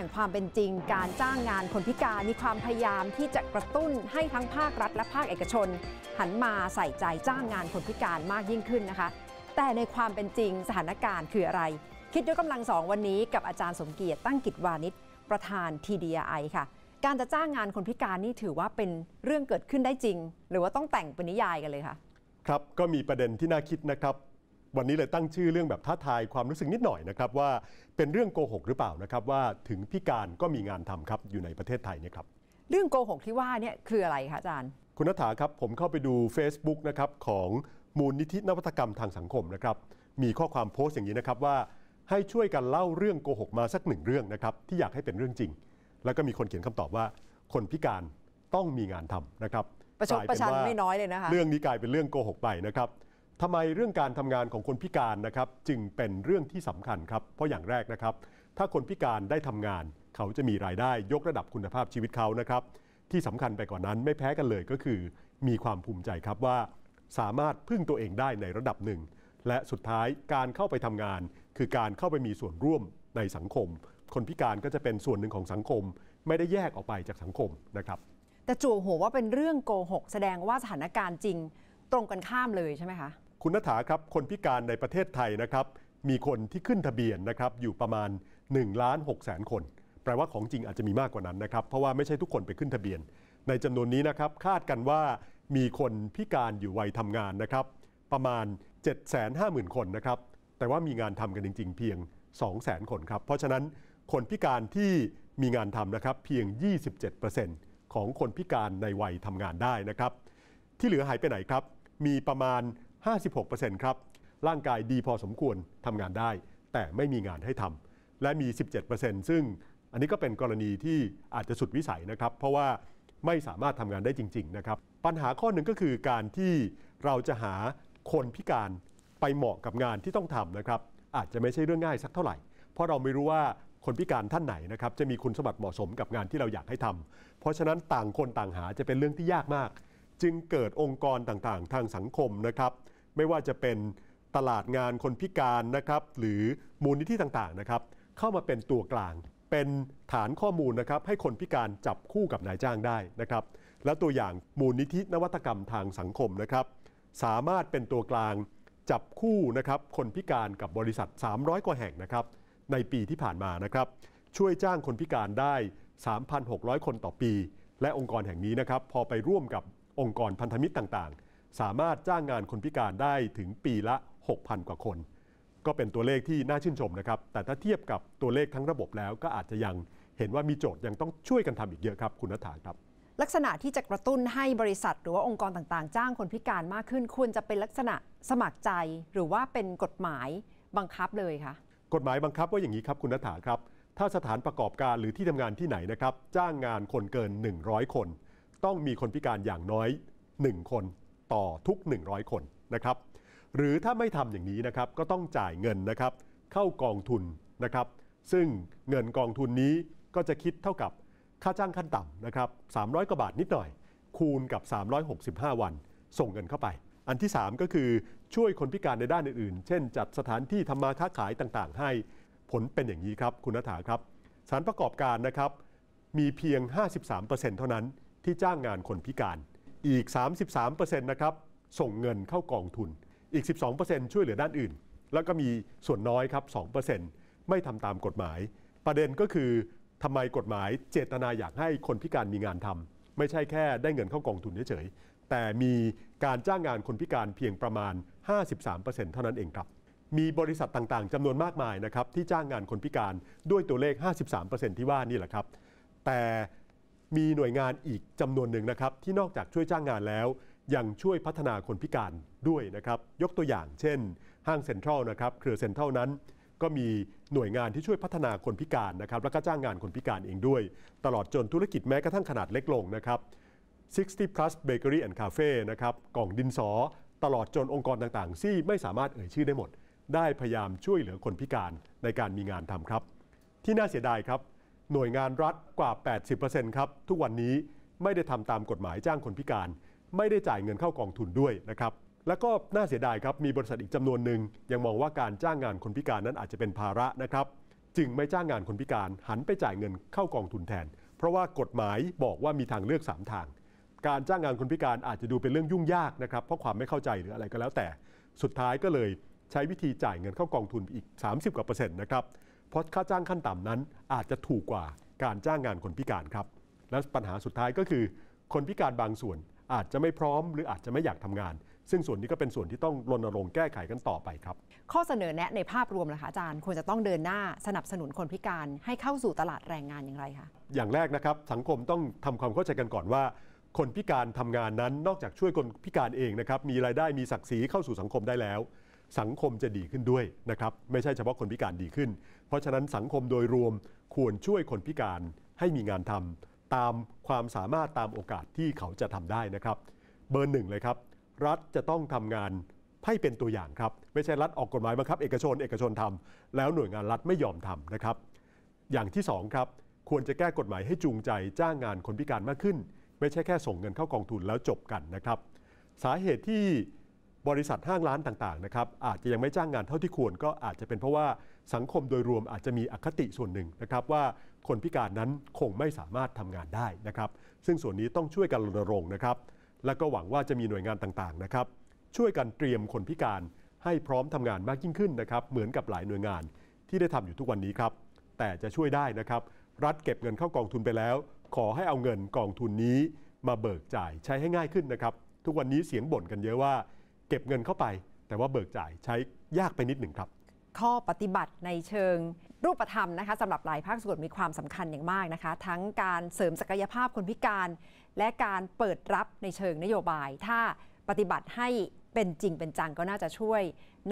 แห่งความเป็นจริงการจ้างงานคนพิการ มีความพยายามที่จะกระตุ้นให้ทั้งภาครัฐและภาคเอกชน หันมาใส่ใจจ้างงานคนพิการมากยิ่งขึ้นนะคะ แต่ในความเป็นจริงสถานการณ์ คืออะไร คิดด้วยกำลังสองวันนี้ กับอาจารย์สมเกียรติตั้งกิจวานิชประธาน TDI ค่ะ การจะจ้างงานคนพิการนี่ถือว่าเป็นเรื่องเกิดขึ้นได้จริง หรือว่าต้องแต่งเป็นนิยายกันเลยค่ะครับก็มีประเด็นที่น่าคิดนะครับวันนี้เลยตั้งชื่อเรื่องแบบท้าทายความรู้สึกนิดหน่อยนะครับ ว่าเป็นเรื่องโกหกหรือเปล่านะครับว่าถึงพิการก็มีงานทำครับอยู่ในประเทศไทยเนี่ยครับ เรื่องโกหกที่ว่าเนี่ยคืออะไรคะอาจารย์ คุณนัฐาครับผมเข้าไปดู Facebook นะครับของมูลนิธินวัตกรรมทางสังคมนะครับ มีข้อความโพสต์อย่างนี้นะครับว่า ให้ช่วยกันเล่าเรื่องโกหกมาสักหนึ่งเรื่องนะครับ ที่อยากให้เป็นเรื่องจริง แล้วก็มีคนเขียนคำตอบว่า คนพิการต้องมีงานทำนะครับ ประชดประชันไม่น้อยเลยนะคะเรื่องนี้กลายเป็นเรื่องโกหกไปนะครับทำไมเรื่องการทำงานของคนพิการนะครับจึงเป็นเรื่องที่สำคัญครับ เพราะอย่างแรกนะครับ ถ้าคนพิการได้ทำงาน เขาจะมีรายได้ยกระดับคุณภาพชีวิตเขานะครับ ที่สำคัญไปกว่านั้นไม่แพ้กันเลยก็คือ มีความภูมิใจครับว่า สามารถพึ่งตัวเองได้ในระดับหนึ่ง และสุดท้ายการเข้าไปทำงาน คือการเข้าไปมีส่วนร่วมในสังคม คนพิการก็จะเป็นส่วนหนึ่งของสังคม ไม่ได้แยกออกไปจากสังคมนะครับ แต่จู่หัวว่าเป็นเรื่องโกหกแสดงว่าสถานการณ์จริงตรงกันข้ามเลยใช่ไหมคะคุณนฐาครับ คนพิการในประเทศไทยนะครับ มีคนที่ขึ้นทะเบียนนะครับ อยู่ประมาณ1ล้าน6แสนคน แปลว่าของจริงอาจจะมีมากกว่านั้นนะครับ เพราะว่าไม่ใช่ทุกคนไปขึ้นทะเบียน ในจำนวนนี้นะครับ คาดกันว่า มีคนพิการอยู่วัยทำงานนะครับ ประมาณ 750,000 คนนะครับ แต่ว่ามีงานทำกันจริงๆ เพียง200,000 คนครับ เพราะฉะนั้นคนพิการที่มีงานทำนะครับ เพียง 27%ของคนพิการในวัยทำงานได้นะครับ ที่เหลือหายไปไหนครับ มีประมาณ56%ครับ ร่างกายดีพอสมควรทำงานได้ แต่ไม่มีงานให้ทำ และมี 17%ซึ่งอันนี้ก็เป็นกรณีที่อาจจะสุดวิสัยนะครับ เพราะว่าไม่สามารถทำงานได้จริง ๆ นะครับ ปัญหาข้อหนึ่งก็คือการที่เราจะหาคนพิการไปเหมาะกับงานที่ต้องทำนะครับ อาจจะไม่ใช่เรื่องง่ายสักเท่าไหร่ เพราะเราไม่รู้ว่าคนพิการท่านไหนนะครับ จะมีคุณสมบัติเหมาะสมกับงานที่เราอยากให้ทำ เพราะฉะนั้นต่างคนต่างหาจะเป็นเรื่องที่ยากมากจึงเกิดองค์กรต่างๆทางสังคมนะครับ ไม่ว่าจะเป็นตลาดงานคนพิการนะครับ หรือมูลนิธิต่างๆนะครับ เข้ามาเป็นตัวกลาง เป็นฐานข้อมูลนะครับ ให้คนพิการจับคู่กับนายจ้างได้นะครับ และตัวอย่างมูลนิธินวัตกรรมทางสังคมนะครับ สามารถเป็นตัวกลางจับคู่นะครับ คนพิการกับบริษัท 300กว่าแห่งนะครับ ในปีที่ผ่านมานะครับ ช่วยจ้างคนพิการได้ 3,600 คนต่อปี และองค์กรแห่งนี้นะครับ พอไปร่วมกับองค์กรพันธมิตรต่างๆ สามารถจ้างงานคนพิการได้ถึงปีละ 6,000 กว่าคน ก็เป็นตัวเลขที่น่าชื่นชมนะครับ แต่ถ้าเทียบกับตัวเลขทั้งระบบแล้วก็อาจจะยังเห็นว่ามีโจทย์ยังต้องช่วยกันทำอีกเยอะครับ คุณนัฐาครับ ลักษณะที่จะกระตุ้นให้บริษัทหรือว่าองค์กรต่างๆ จ้างคนพิการมากขึ้น ควรจะเป็นลักษณะสมัครใจ หรือว่าเป็นกฎหมายบังคับเลยคะกฎหมายบังคับว่าอย่างนี้ครับ คุณนัฐาครับ ถ้าสถานประกอบการหรือที่ทำงานที่ไหนนะครับ จ้างงานคนเกิน 100 คนต้องมีคนพิการอย่างน้อย 1 คนต่อทุก 100 คนนะครับ หรือถ้าไม่ทำอย่างนี้นะครับก็ต้องจ่ายเงินนะครับเข้ากองทุนนะครับ ซึ่งเงินกองทุนนี้ก็จะคิดเท่ากับค่าจ้างขั้นต่ำนะครับ300 กว่าบาทนิดหน่อย คูณกับ 365 วันส่งเงินเข้าไป อันที่ 3 ก็คือช่วยคนพิการในด้านอื่นๆ เช่นจัดสถานที่ทำมาค้าขายต่างๆ ให้ผลเป็นอย่างนี้ครับ คุณนัฐาครับสารประกอบการนะครับมีเพียง 53%เท่านั้นที่จ้างงานคนพิการอีก 33%นะครับส่งเงินเข้ากองทุนอีก 12%ช่วยเหลือด้านอื่น แล้วก็มีส่วนน้อยครับ2%ไม่ทำตามกฎหมาย ประเด็นก็คือทำไมกฎหมายเจตนาอยากให้คนพิการมีงานทำไม่ใช่แค่ได้เงินเข้ากองทุนเฉยๆแต่มีการจ้างงานคนพิการเพียงประมาณ 53%เท่านั้นเองครับ มีบริษัทต่างๆจำนวนมากมายนะครับที่จ้างงานคนพิการด้วยตัวเลข 53%ที่ว่านี่แหละครับแต่มีหน่วยงานอีกจำนวนหนึ่งนะครับ ที่นอกจากช่วยจ้างงานแล้ว ยังช่วยพัฒนาคนพิการด้วยนะครับ ยกตัวอย่าง เช่นห้างเซ็นทรัลนะครับเครือเซ็นทรัลนั้น ก็มีหน่วยงานที่ช่วยพัฒนาคนพิการนะครับและก็จ้างงานคนพิการเองด้วย ตลอดจนธุรกิจแม้กระทั่งขนาดเล็กลงนะครับ 60 plus bakery and cafe นะครับกล่องดินสอตลอดจนองค์กรต่างๆที่ไม่สามารถเอ่ยชื่อได้หมด ได้พยายามช่วยเหลือคนพิการในการมีงานทำครับ ที่น่าเสียดายครับหน่วยงานรัฐกว่า 80%ครับ ทุกวันนี้ไม่ได้ทำตามกฎหมายจ้างคนพิการ ไม่ได้จ่ายเงินเข้ากองทุนด้วยนะครับ แล้วก็น่าเสียดายครับมีบริษัทอีกจำนวนหนึ่งยังมองว่าการจ้างงานคนพิการนั้นอาจจะเป็นภาระนะครับ จึงไม่จ้างงานคนพิการหันไปจ่ายเงินเข้ากองทุนแทน เพราะว่ากฎหมายบอกว่ามีทางเลือก 3 ทาง การจ้างงานคนพิการอาจจะดูเป็นเรื่องยุ่งยากนะครับ เพราะความไม่เข้าใจหรืออะไรก็แล้วแต่ สุดท้ายก็เลยใช้วิธีจ่ายเงินเข้ากองทุนอีก 30 กว่าเปอร์เซ็นต์นะครับเพราะค่าจ้างขั้นต่ำนั้นอาจจะถูกกว่าการจ้างงานคนพิการครับ และปัญหาสุดท้ายก็คือ คนพิการบางส่วนอาจจะไม่พร้อมหรืออาจจะไม่อยากทำงาน ซึ่งส่วนนี้ก็เป็นส่วนที่ต้องรณรงค์แก้ไขกันต่อไปครับ ข้อเสนอแนะในภาพรวมนะคะอาจารย์ควรจะต้องเดินหน้าสนับสนุนคนพิการให้เข้าสู่ตลาดแรงงานอย่างไรคะอย่างแรกนะครับ สังคมต้องทำความเข้าใจกันก่อนว่า คนพิการทำงานนั้นนอกจากช่วยคนพิการเองนะครับมีรายได้มีศักดิ์ศรีเข้าสู่สังคมได้แล้วสังคมจะดีขึ้นด้วยนะครับ ไม่ใช่เฉพาะคนพิการดีขึ้น เพราะฉะนั้นสังคมโดยรวม ควรช่วยคนพิการให้มีงานทำตามความสามารถตามโอกาสที่เขาจะทำได้นะครับ เบอร์หนึ่งเลยครับ รัฐจะต้องทำงานให้เป็นตัวอย่างครับ ไม่ใช่รัฐออกกฎหมายบังคับ เอกชนเอกชนทำแล้วหน่วยงานรัฐไม่ยอมทำนะครับ อย่างที่2ครับควรจะแก้กฎหมายให้จูงใจจ้างงานคนพิการมากขึ้น ไม่ใช่แค่ส่งเงินเข้ากองทุนแล้วจบกันนะครับ สาเหตุที่บริษัทห้างร้านต่างๆนะครับอาจจะยังไม่จ้างงานเท่าที่ควรก็อาจจะเป็นเพราะว่าสังคมโดยรวมอาจจะมีอคติส่วนหนึ่งนะครับ ว่าคนพิการนั้นคงไม่สามารถทำงานได้นะครับซึ่งส่วนนี้ต้องช่วยกันรณรงค์นะครับ และก็หวังว่าจะมีหน่วยงานต่างๆนะครับช่วยกันเตรียมคนพิการให้พร้อมทำงานมากยิ่งขึ้นนะครับ เหมือนกับหลายหน่วยงาน ที่ได้ทำอยู่ทุกวันนี้ครับแต่จะช่วยได้นะครับ รัฐเก็บเงินเข้ากองทุนไปแล้ว ขอให้เอาเงินกองทุนนี้ มาเบิกจ่ายใช้ให้ง่ายขึ้นนะครับ ทุกวันนี้เสียงบ่นกันเยอะว่าเก็บเงินเข้าไป แต่ว่าเบิกจ่ายใช้ยากไปนิดหนึ่งครับ ข้อปฏิบัติในเชิงรูปธรรมนะคะสำหรับหลายภาคส่วนมีความสำคัญอย่างมากนะคะ ทั้งการเสริมศักยภาพคนพิการ และการเปิดรับในเชิงนโยบาย ถ้าปฏิบัติให้เป็นจริงเป็นจังก็น่าจะช่วย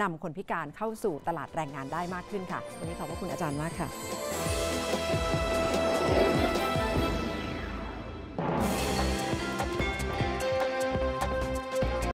นำคนพิการเข้าสู่ตลาดแรงงานได้มากขึ้นค่ะวันนี้ขอบพระคุณอาจารย์มากค่ะ